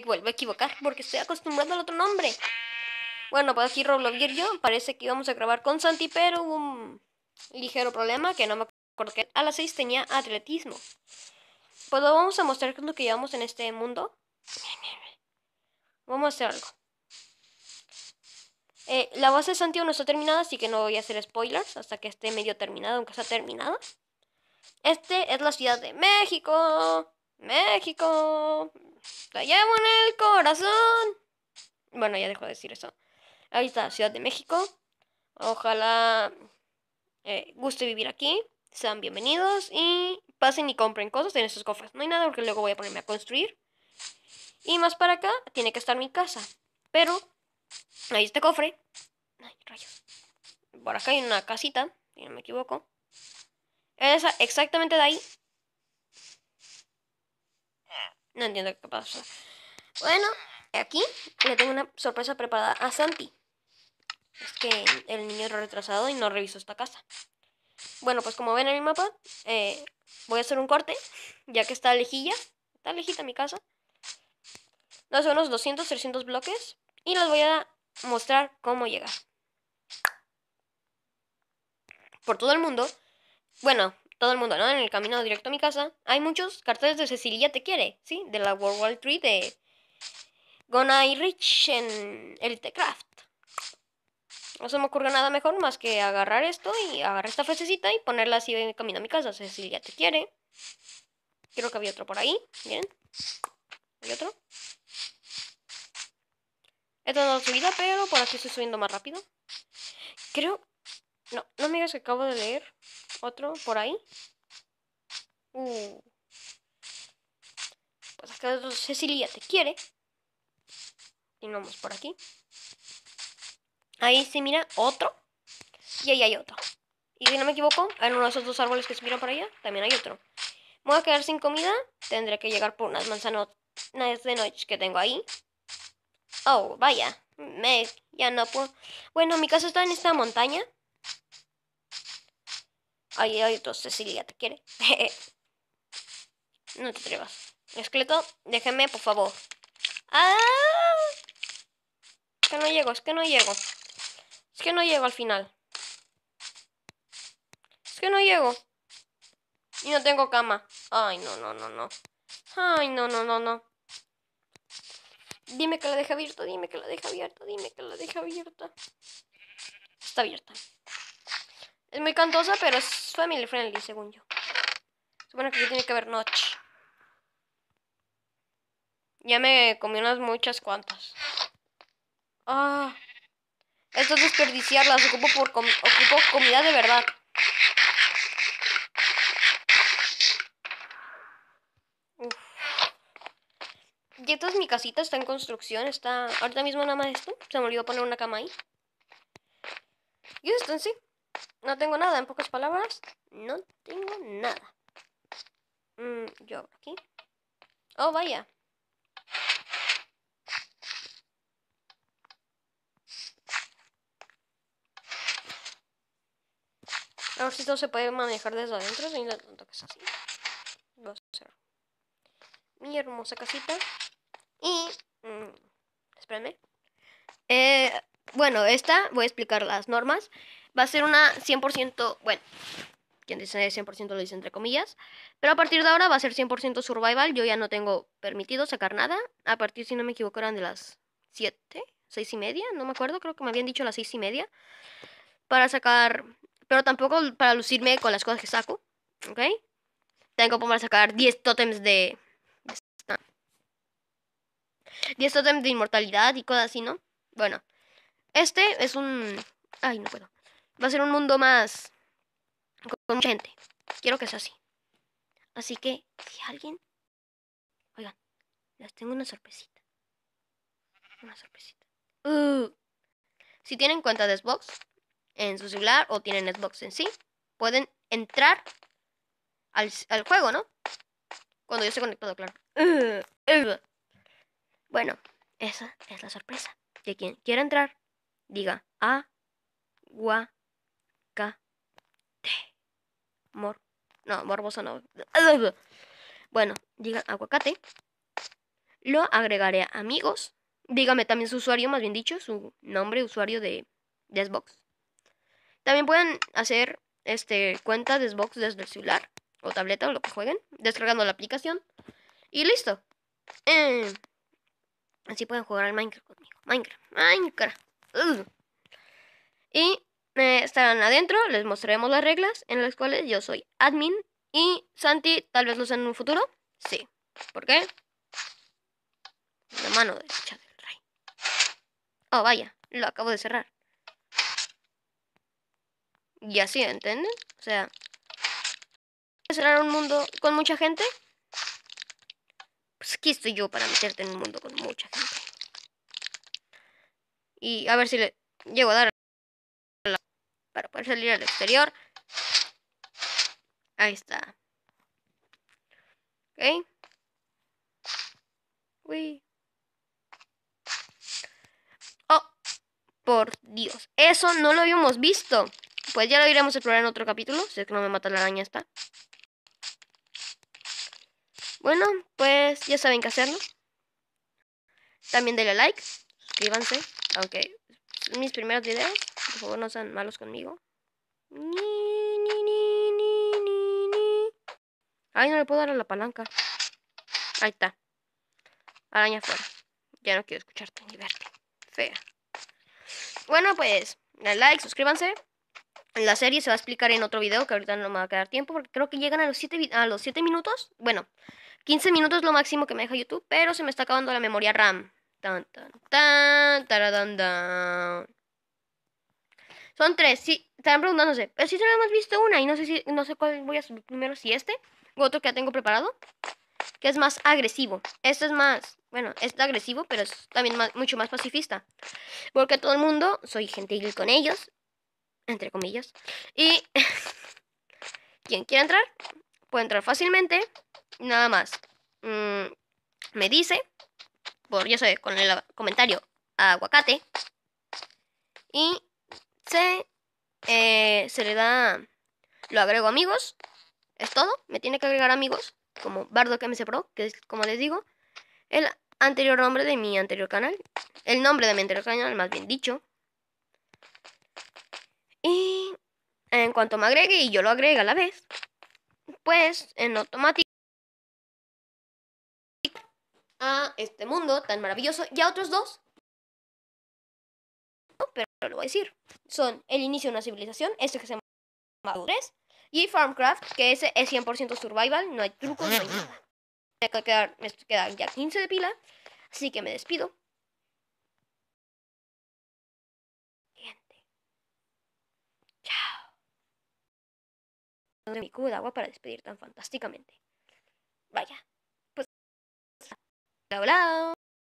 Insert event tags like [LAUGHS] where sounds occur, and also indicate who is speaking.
Speaker 1: Me vuelvo a equivocar porque estoy acostumbrado al otro nombre. Bueno, pues aquí y yo. Parece que íbamos a grabar con Santi, pero hubo un ligero problema que no me acuerdo que a las 6 tenía atletismo. Pues lo vamos a mostrar Con lo que llevamos en este mundo. Vamos a hacer algo. Eh, la base de Santiago no está terminada, así que no voy a hacer spoilers hasta que esté medio terminada, aunque está terminada. Este es la Ciudad de México. México, la llevo en el corazón. Bueno, ya dejo de decir eso. Ahí está, Ciudad de México. Ojalá eh, guste vivir aquí. Sean bienvenidos y pasen y compren cosas en esos cofres. No hay nada porque luego voy a ponerme a construir. Y más para acá tiene que estar mi casa. Pero ahí este cofre. Ay, rayos. Por acá hay una casita, si no me equivoco. Es exactamente de ahí no entiendo qué pasa. Bueno, aquí le tengo una sorpresa preparada a Santi. Es que el niño era retrasado y no revisó esta casa. Bueno, pues como ven en el mapa, eh, voy a hacer un corte, ya que está lejilla. Está lejita mi casa. No sé, unos 200, 300 bloques. Y les voy a mostrar cómo llegar. Por todo el mundo. Bueno, todo el mundo, ¿no? En el camino directo a mi casa, hay muchos carteles de Cecilia te quiere, ¿sí? De la World War 3 de Gonna y Rich en el Craft. No se me ocurre nada mejor más que agarrar esto y agarrar esta frasecita y ponerla así en el camino a mi casa. Cecilia te quiere. Creo que había otro por ahí. Bien. ¿Hay otro? He no su subida, pero por aquí estoy subiendo más rápido. Creo no, no me digas que acabo de leer otro por ahí. Uh. Pues acá Cecilia te quiere. Y vamos por aquí. Ahí se mira otro. Y ahí hay otro. Y si no me equivoco, en uno de esos dos árboles que se miran por allá, también hay otro. voy a quedar sin comida. Tendré que llegar por unas manzanas de noche que tengo ahí. Oh, vaya. Me, ya no puedo. Bueno, mi casa está en esta montaña. Ay, ay, tú, Cecilia te quiere. [LAUGHS] no te atrevas. Esqueleto, déjeme, por favor. ¡Ah! Es que no llego, es que no llego. Es que no llego al final. Es que no llego. Y no tengo cama. Ay, no, no, no, no. Ay, no, no, no, no. Dime que la deja abierta, dime que la deja abierta, dime que la deja abierta. Está abierta. Es muy cantosa, pero es family friendly, según yo. Supone que aquí tiene que haber noche. Ya me comí unas muchas cuantas. Ah. Esto es desperdiciarlas. Ocupo, por ocupo comida de verdad. Y esta es mi casita. Está en construcción. Está... Ahorita mismo nada más esto. Se me olvidó poner una cama ahí. Y esto en sí. No tengo nada, en pocas palabras, no tengo nada. Mm, yo aquí. Oh, vaya. A ver si todo se puede manejar desde adentro mi hermosa casita. Y. Mm, espérenme. Eh, bueno, esta voy a explicar las normas va a ser una 100%, bueno, quien dice 100% lo dice entre comillas, pero a partir de ahora va a ser 100% survival, yo ya no tengo permitido sacar nada, a partir si no me equivoco eran de las 7, 6 y media, no me acuerdo, creo que me habían dicho las 6 y media, para sacar, pero tampoco para lucirme con las cosas que saco, ¿ok? Tengo para sacar 10 tótems de... 10 tótems de inmortalidad y cosas así, ¿no? Bueno, este es un... Ay, no puedo. Va a ser un mundo más con gente. Quiero que sea así. Así que, si alguien... Oigan, les tengo una sorpresita. Una sorpresita. Uh. Si tienen cuenta de Xbox en su celular o tienen Xbox en sí, pueden entrar al, juego, ¿no? Cuando yo esté conectado, claro. Uh, uh. Bueno, esa es la sorpresa. De quien quiera entrar, diga agua ah, amor, No, morbosa no. [LAUGHS] Bueno, digan aguacate. Lo agregaré a amigos. Dígame también su usuario, más bien dicho, su nombre, usuario de, de Xbox. También pueden hacer este, cuenta de Xbox desde el celular o tableta o lo que jueguen, descargando la aplicación. Y listo. Eh, así pueden jugar al Minecraft conmigo. Minecraft, Minecraft. Y estarán adentro, les mostraremos las reglas en las cuales yo soy admin y Santi tal vez lo sea en un futuro. Sí. ¿Por qué? La mano derecha del rey. Oh, vaya, lo acabo de cerrar. Y así, ¿entienden? O sea, cerrar un mundo con mucha gente. Pues aquí estoy yo para meterte en un mundo con mucha gente. Y a ver si le llego a dar para poder salir al exterior. Ahí está. ¿Ok? Uy. Oh, por Dios. Eso no lo habíamos visto. Pues ya lo iremos a explorar en otro capítulo. Si es que no me mata la araña esta. Bueno, pues ya saben qué hacerlo. También denle like, suscríbanse, aunque mis primeros videos por favor, no sean malos conmigo. Ay, no le puedo dar a la palanca. Ahí está. Araña fuera. Ya no quiero escucharte ni verte. Fea. Bueno, pues, denle like, suscríbanse. La serie se va a explicar en otro video que ahorita no me va a quedar tiempo porque creo que llegan a los 7 a los 7 minutos. Bueno, 15 minutos es lo máximo que me deja YouTube, pero se me está acabando la memoria RAM. Tan tan tan taradan. Son tres, sí, están preguntándose, pero si solo hemos visto una y no sé si, no sé cuál voy a subir primero, si este o otro que ya tengo preparado, que es más agresivo. Este es más, bueno, es agresivo, pero es también mucho más pacifista. Porque todo el mundo, soy gentil con ellos, entre comillas, y [LAUGHS] quien quiera entrar, puede entrar fácilmente, nada más. Mm, me dice, por Ya sé, con el comentario aguacate, y se eh, se le da. Lo agrego amigos. Es todo. Me tiene que agregar amigos. Como Bardo que me separó, que es como les digo. El anterior nombre de mi anterior canal. El nombre de mi anterior canal, más bien dicho. Y en cuanto me agregue y yo lo agregue a la vez, pues en automático a este mundo tan maravilloso y a otros dos pero lo voy a decir. Son el inicio de una civilización, este que se llama madurez y Farmcraft, que ese es 100% survival, no hay trucos, no hay nada. Me quedar, me quedan ya 15 de pila, así que me despido. Gente. Chao. No mi cubo de agua para despedir tan fantásticamente. Vaya. Pues...